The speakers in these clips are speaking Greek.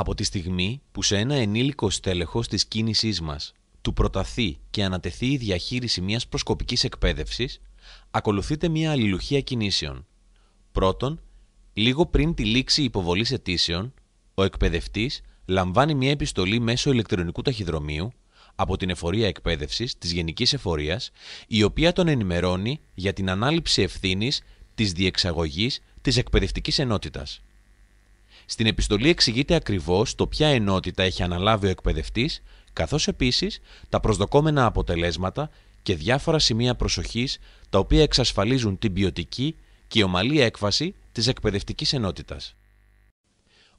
Από τη στιγμή που σε ένα ενήλικο στέλεχος της κίνησής μας του προταθεί και ανατεθεί η διαχείριση μιας προσκοπικής εκπαίδευσης, ακολουθείται μια αλληλουχία κινήσεων. Πρώτον, λίγο πριν τη λήξη υποβολής αιτήσεων, ο εκπαιδευτής λαμβάνει μια επιστολή μέσω ηλεκτρονικού ταχυδρομείου από την Εφορία εκπαίδευσης της γενικής εφορίας, η οποία τον ενημερώνει για την ανάληψη ευθύνης της διεξαγωγής της εκπαιδευτικής ενότητας. Στην επιστολή εξηγείται ακριβώς το ποια ενότητα έχει αναλάβει ο εκπαιδευτής, καθώς επίσης τα προσδοκόμενα αποτελέσματα και διάφορα σημεία προσοχής τα οποία εξασφαλίζουν την ποιοτική και ομαλή έκβαση της εκπαιδευτικής ενότητας.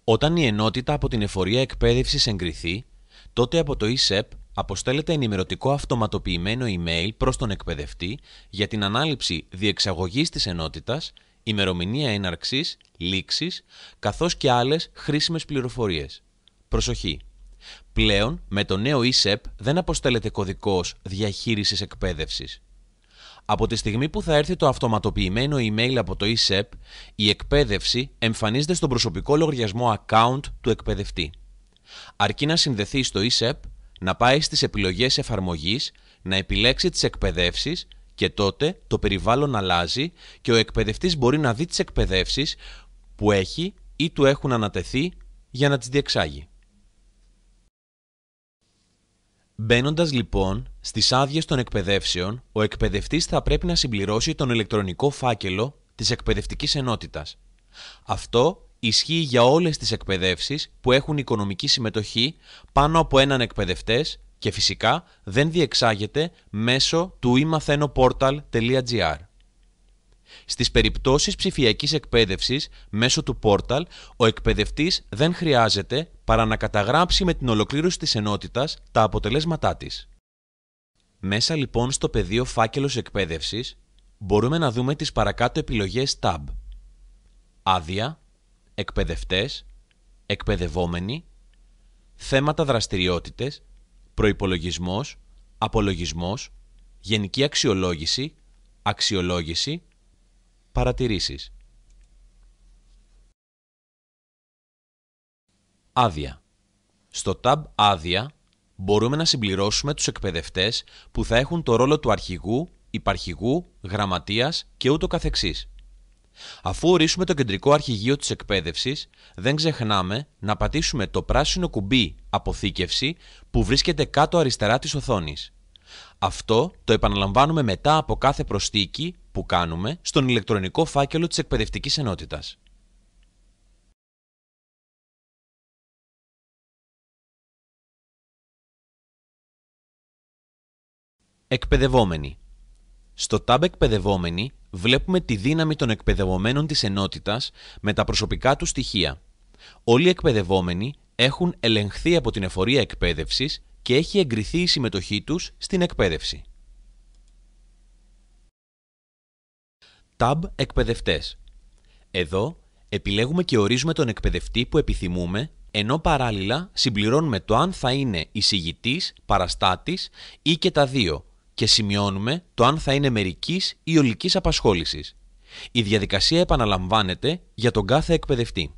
Όταν η ενότητα από την εφορία εκπαίδευσης εγκριθεί, τότε από το ESEP αποστέλλεται ενημερωτικό αυτοματοποιημένο email προς τον εκπαιδευτή για την ανάληψη διεξαγωγής της ενότητας ημερομηνία έναρξης, λήξης, καθώς και άλλες χρήσιμες πληροφορίες. Προσοχή! Πλέον, με το νέο ESEP δεν αποστέλλεται κωδικός διαχείρισης εκπαίδευσης. Από τη στιγμή που θα έρθει το αυτοματοποιημένο email από το ESEP, η εκπαίδευση εμφανίζεται στον προσωπικό λογαριασμό account του εκπαιδευτή. Αρκεί να συνδεθεί στο ESEP, να πάει στις επιλογές εφαρμογής, να επιλέξει τις εκπαιδεύσεις, και τότε το περιβάλλον αλλάζει και ο εκπαιδευτής μπορεί να δει τις εκπαιδεύσεις που έχει ή του έχουν ανατεθεί για να τις διεξάγει. Μπαίνοντας λοιπόν στις άδειες των εκπαιδεύσεων, ο εκπαιδευτής θα πρέπει να συμπληρώσει τον ηλεκτρονικό φάκελο της εκπαιδευτικής ενότητας. Αυτό ισχύει για όλες τις εκπαιδεύσεις που έχουν οικονομική συμμετοχή πάνω από έναν εκπαιδευτές και φυσικά δεν διεξάγεται μέσω του imαθenoportal.gr. Στις περιπτώσεις ψηφιακής εκπαίδευσης μέσω του πόρταλ, ο εκπαιδευτής δεν χρειάζεται παρά να καταγράψει με την ολοκλήρωση της ενότητας τα αποτελέσματά της. Μέσα λοιπόν στο πεδίο φάκελος εκπαίδευσης μπορούμε να δούμε τις παρακάτω επιλογές Tab. Άδεια, εκπαιδευτές, εκπαιδευόμενοι, θέματα δραστηριότητες Προπολογισμό, απολογισμός, γενική αξιολόγηση, αξιολόγηση, παρατηρήσεις. Άδεια. Στο tab Άδεια μπορούμε να συμπληρώσουμε τους εκπαιδευτές που θα έχουν το ρόλο του αρχηγού, υπαρχηγού, γραμματείας και ούτω καθεξής. Αφού ορίσουμε το κεντρικό αρχηγείο της εκπαίδευσης, δεν ξεχνάμε να πατήσουμε το πράσινο κουμπί «Αποθήκευση» που βρίσκεται κάτω αριστερά της οθόνης. Αυτό το επαναλαμβάνουμε μετά από κάθε προστίκη που κάνουμε στον ηλεκτρονικό φάκελο της εκπαιδευτικής ενότητας. Εκπαιδευόμενοι στο tab Εκπαιδευόμενοι βλέπουμε τη δύναμη των εκπαιδευομένων της ενότητας με τα προσωπικά τους στοιχεία. Όλοι οι εκπαιδευόμενοι έχουν ελεγχθεί από την εφορία εκπαίδευσης και έχει εγκριθεί η συμμετοχή τους στην εκπαίδευση. Tab Εκπαιδευτές Εδώ επιλέγουμε και ορίζουμε τον εκπαιδευτή που επιθυμούμε ενώ παράλληλα συμπληρώνουμε το αν θα είναι εισηγητής, παραστάτης ή και τα δύο και σημειώνουμε το αν θα είναι μερικής ή ολικής απασχόλησης. Η διαδικασία επαναλαμβάνεται για τον κάθε εκπαιδευτή.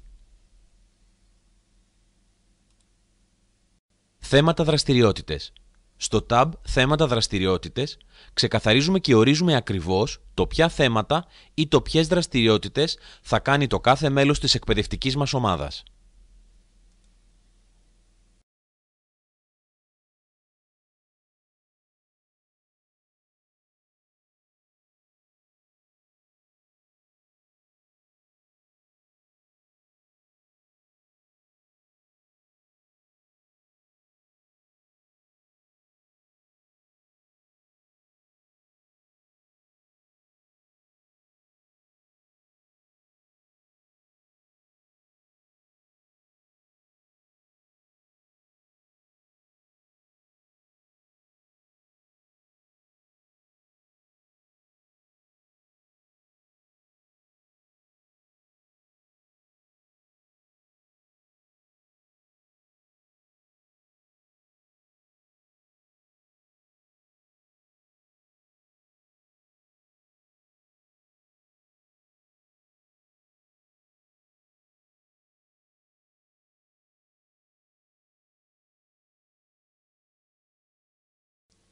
Θέματα δραστηριότητες. Στο tab Θέματα δραστηριότητες ξεκαθαρίζουμε και ορίζουμε ακριβώς το ποια θέματα ή το ποιες δραστηριότητες θα κάνει το κάθε μέλος της εκπαιδευτικής μας ομάδας.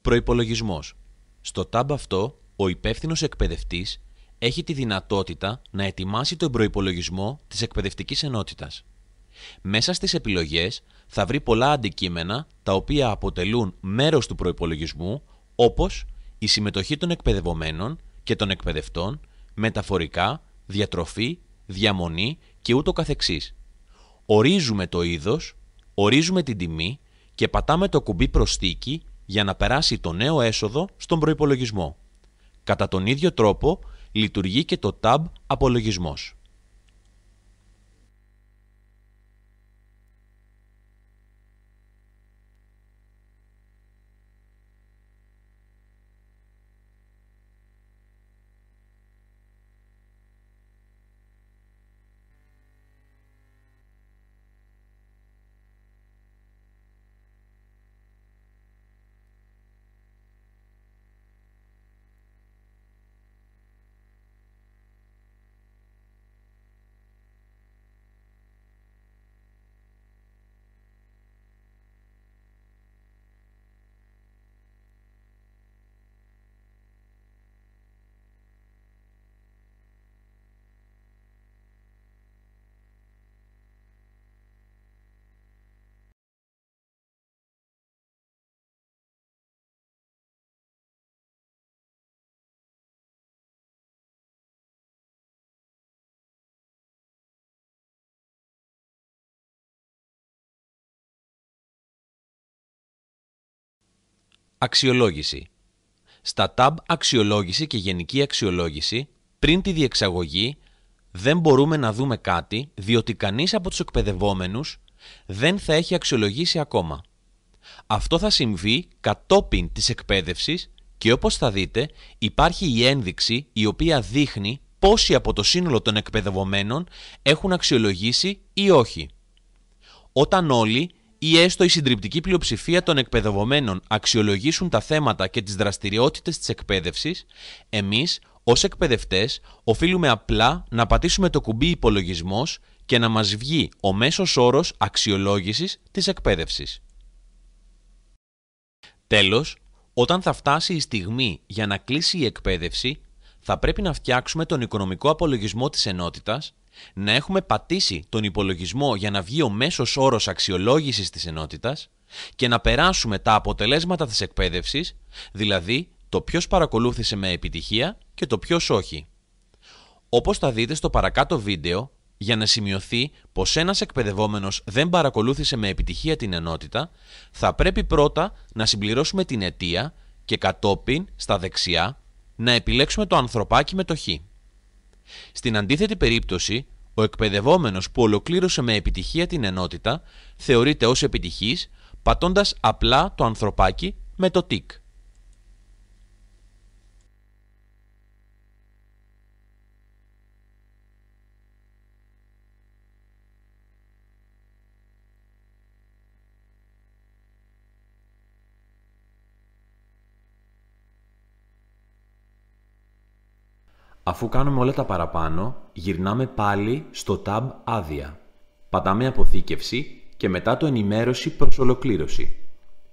Προπολογισμό. Στο tab αυτό, ο υπεύθυνος εκπαιδευτής έχει τη δυνατότητα να ετοιμάσει τον προπολογισμό της εκπαιδευτικής ενότητας. Μέσα στις επιλογές θα βρει πολλά αντικείμενα τα οποία αποτελούν μέρος του προπολογισμού, όπως η συμμετοχή των εκπαιδευομένων και των εκπαιδευτών, μεταφορικά, διατροφή, διαμονή και ούτω καθεξής. Ορίζουμε το είδος, ορίζουμε την τιμή και πατάμε το κουμπί προστίκη για να περάσει το νέο έσοδο στον προϋπολογισμό. Κατά τον ίδιο τρόπο λειτουργεί και το tab «Απολογισμός». Αξιολόγηση. Στα tab Αξιολόγηση και Γενική Αξιολόγηση, πριν τη διεξαγωγή, δεν μπορούμε να δούμε κάτι διότι κανείς από τους εκπαιδευόμενους δεν θα έχει αξιολογήσει ακόμα. Αυτό θα συμβεί κατόπιν της εκπαίδευσης και όπως θα δείτε υπάρχει η ένδειξη η οποία δείχνει πόσοι από το σύνολο των εκπαιδευομένων έχουν αξιολογήσει ή όχι. Όταν όλοι ή έστω η συντριπτική πλειοψηφία των εκπαιδευομένων αξιολογήσουν τα θέματα και τις δραστηριότητες της εκπαίδευσης, εμείς, ως εκπαιδευτές, οφείλουμε απλά να πατήσουμε το κουμπί υπολογισμός και να μας βγει ο μέσος όρος αξιολόγησης της εκπαίδευσης. Τέλος, όταν θα φτάσει η στιγμή για να κλείσει η εκπαίδευση, θα πρέπει να φτιάξουμε τον οικονομικό απολογισμό της ενότητας να έχουμε πατήσει τον υπολογισμό για να βγει ο μέσος όρος αξιολόγησης της ενότητας και να περάσουμε τα αποτελέσματα της εκπαίδευσης, δηλαδή το ποιος παρακολούθησε με επιτυχία και το ποιος όχι. Όπως θα δείτε στο παρακάτω βίντεο, για να σημειωθεί πως ένας εκπαιδευόμενος δεν παρακολούθησε με επιτυχία την ενότητα, θα πρέπει πρώτα να συμπληρώσουμε την αιτία και κατόπιν, στα δεξιά, να επιλέξουμε το ανθρωπάκι με το χ. Στην αντίθετη περίπτωση, ο εκπαιδευόμενος που ολοκλήρωσε με επιτυχία την ενότητα θεωρείται ως επιτυχής πατώντας απλά το ανθρωπάκι με το τικ. Αφού κάνουμε όλα τα παραπάνω, γυρνάμε πάλι στο tab «Άδεια». Πατάμε «Αποθήκευση» και μετά το «Ενημέρωση προς ολοκλήρωση».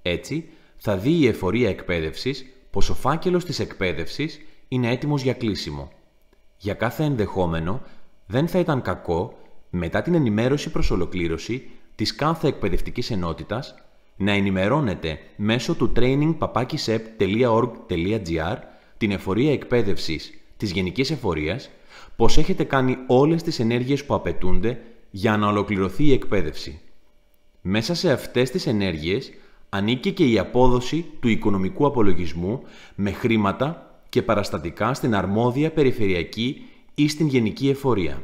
Έτσι, θα δει η εφορία εκπαίδευσης πως ο φάκελος της εκπαίδευσης είναι έτοιμος για κλείσιμο. Για κάθε ενδεχόμενο, δεν θα ήταν κακό, μετά την ενημέρωση προς ολοκλήρωση της κάθε εκπαιδευτικής ενότητας, να ενημερώνεται μέσω του trainingpapakisep.org.gr την εφορία εκπαίδευσης της γενικής εφορίας πως έχετε κάνει όλες τις ενέργειες που απαιτούνται για να ολοκληρωθεί η εκπαίδευση. Μέσα σε αυτές τις ενέργειες ανήκει και η απόδοση του οικονομικού απολογισμού με χρήματα και παραστατικά στην αρμόδια περιφερειακή ή στην γενική εφορία.